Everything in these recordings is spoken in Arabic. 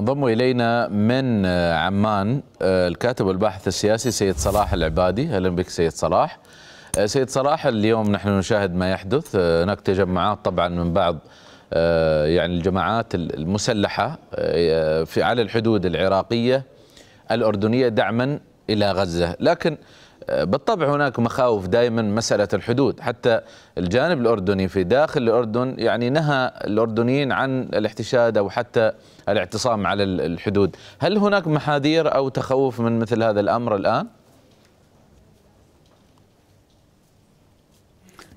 انضم الينا من آه، عمان آه، الكاتب والباحث السياسي سيد صلاح العبادي اهلا بك سيد صلاح آه، سيد صلاح اليوم نحن نشاهد ما يحدث هناك تجمعات طبعا من بعض يعني الجماعات المسلحه في على الحدود العراقيه الاردنيه دعما الى غزه لكن آه، بالطبع هناك مخاوف دائما مسألة الحدود حتى الجانب الأردني في داخل الأردن يعني نهى الأردنيين عن الاحتشاد أو حتى الاعتصام على الحدود هل هناك محاذير أو تخوف من مثل هذا الأمر الآن؟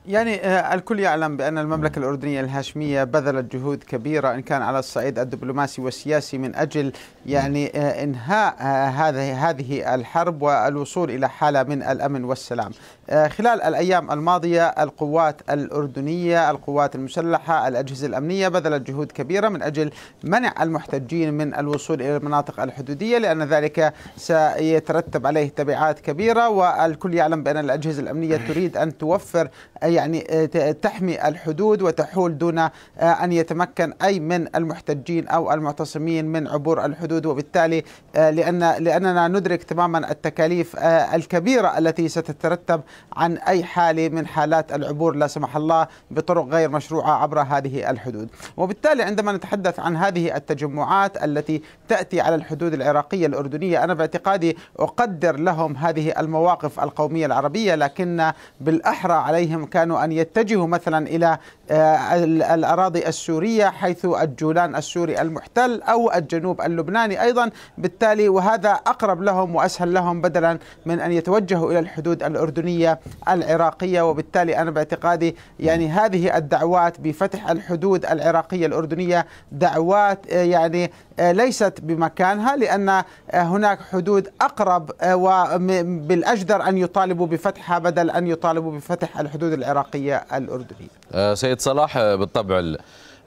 يعني آه، الكل يعلم بأن المملكة الأردنية الهاشمية بذلت جهود كبيرة إن كان على الصعيد الدبلوماسي والسياسي من أجل يعني آه، إنهاء آه، هذه هذه الحرب والوصول إلى حالة من الأمن والسلام خلال الأيام الماضية القوات الأردنية القوات المسلحة الأجهزة الأمنية بذلت جهود كبيرة من أجل منع المحتجين من الوصول إلى المناطق الحدودية لأن ذلك سيترتب عليه تبعات كبيرة والكل يعلم بأن الأجهزة الأمنية تريد أن توفر أي يعني آه، تحمي الحدود وتحول دون آه، أن يتمكن أي من المحتجين أو المعتصمين من عبور الحدود وبالتالي آه، لأن لأننا ندرك تماما التكاليف الكبيرة التي ستترتب عن أي حالة من حالات العبور لا سمح الله بطرق غير مشروعة عبر هذه الحدود وبالتالي عندما نتحدث عن هذه التجمعات التي تأتي على الحدود العراقية الأردنية أنا باعتقادي أقدر لهم هذه المواقف القومية العربية لكن بالأحرى عليهم كان كانوا أن يتجهوا مثلا إلى آه، الأراضي السورية حيث الجولان السوري المحتل أو الجنوب اللبناني أيضا بالتالي وهذا أقرب لهم وأسهل لهم بدلا من أن يتوجهوا إلى الحدود الأردنية العراقية وبالتالي أنا باعتقادي يعني هذه الدعوات بفتح الحدود العراقية الأردنية دعوات آه، يعني آه، ليست بمكانها لأن هناك حدود أقرب وبالأجدر أن يطالبوا بفتحها بدل أن يطالبوا بفتح الحدود العراقية العراقية الأردنية آه، سيد صلاح آه، بالطبع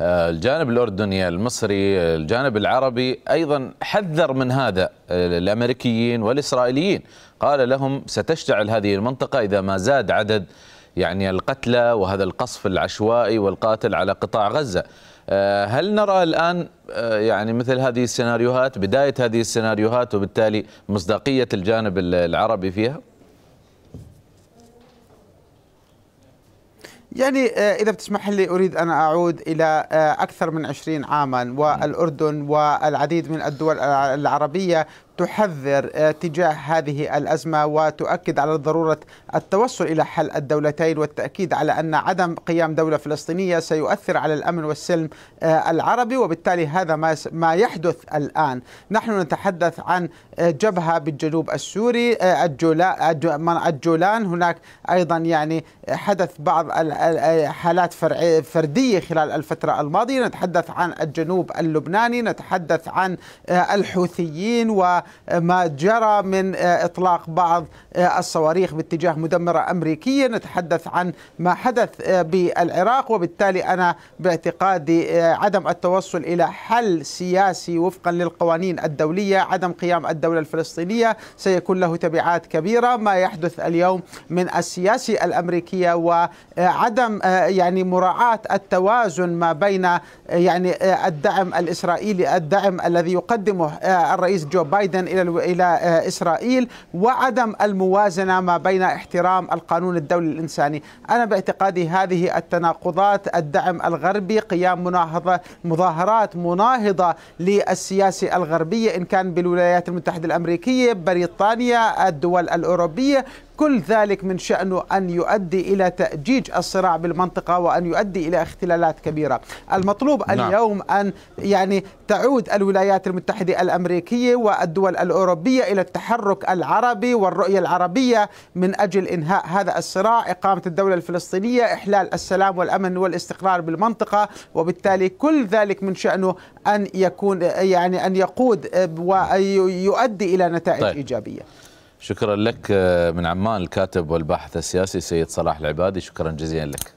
آه، الجانب الأردني المصري الجانب العربي أيضا حذر من هذا الأمريكيين والإسرائيليين قال لهم ستشتعل هذه المنطقة إذا ما زاد عدد يعني القتلى وهذا القصف العشوائي والقاتل على قطاع غزة هل نرى الآن يعني مثل هذه السيناريوهات بداية هذه السيناريوهات وبالتالي مصداقية الجانب العربي فيها؟ يعني آه، إذا بتسمح لي أريد أن أعود إلى آه، أكثر من 20 عاما والأردن والعديد من الدول العربية تحذر آه، تجاه هذه الأزمة وتؤكد على ضرورة التوصل إلى حل الدولتين والتأكيد على أن عدم قيام دولة فلسطينية سيؤثر على الأمن والسلم العربي وبالتالي هذا ما ما يحدث الآن نحن نتحدث عن جبهة بالجنوب السوري الجولان هناك أيضا يعني حدث بعض حالات فردية خلال الفترة الماضية نتحدث عن الجنوب اللبناني نتحدث عن آه، الحوثيين وما جرى من آه، إطلاق بعض آه، الصواريخ باتجاه مدمرة أمريكية نتحدث عن ما حدث بالعراق وبالتالي أنا باعتقادي عدم التوصل إلى حل سياسي وفقا للقوانين الدولية عدم قيام الدولة الفلسطينية سيكون له تبعات كبيرة ما يحدث اليوم من السياسي الأمريكية وعدم عدم آه، يعني مراعاة التوازن ما بين آه، يعني آه، الدعم الإسرائيلي الدعم الذي يقدمه الرئيس جو بايدن إلى إلى إسرائيل وعدم الموازنة ما بين احترام القانون الدولي الإنساني أنا باعتقادي هذه التناقضات الدعم الغربي قيام مناهضة مظاهرات مناهضة للسياسة الغربية إن كان بالولايات المتحدة الأمريكية بريطانيا الدول الأوروبية كل ذلك من شأنه أن يؤدي إلى تأجيج الصراع بالمنطقة وأن يؤدي إلى اختلالات كبيرة المطلوب نعم. اليوم أن يعني تعود الولايات المتحدة الأمريكية والدول الأوروبية إلى التحرك العربي والرؤية العربية من أجل إنهاء هذا الصراع إقامة الدولة الفلسطينية إحلال السلام والأمن والاستقرار بالمنطقة وبالتالي كل ذلك من شأنه أن يكون يعني أن يقود آه، ويؤدي إلى نتائج طيب. إيجابية شكرا لك آه، من عمان الكاتب والباحث السياسي سيد صلاح العبادي شكرا جزيلا لك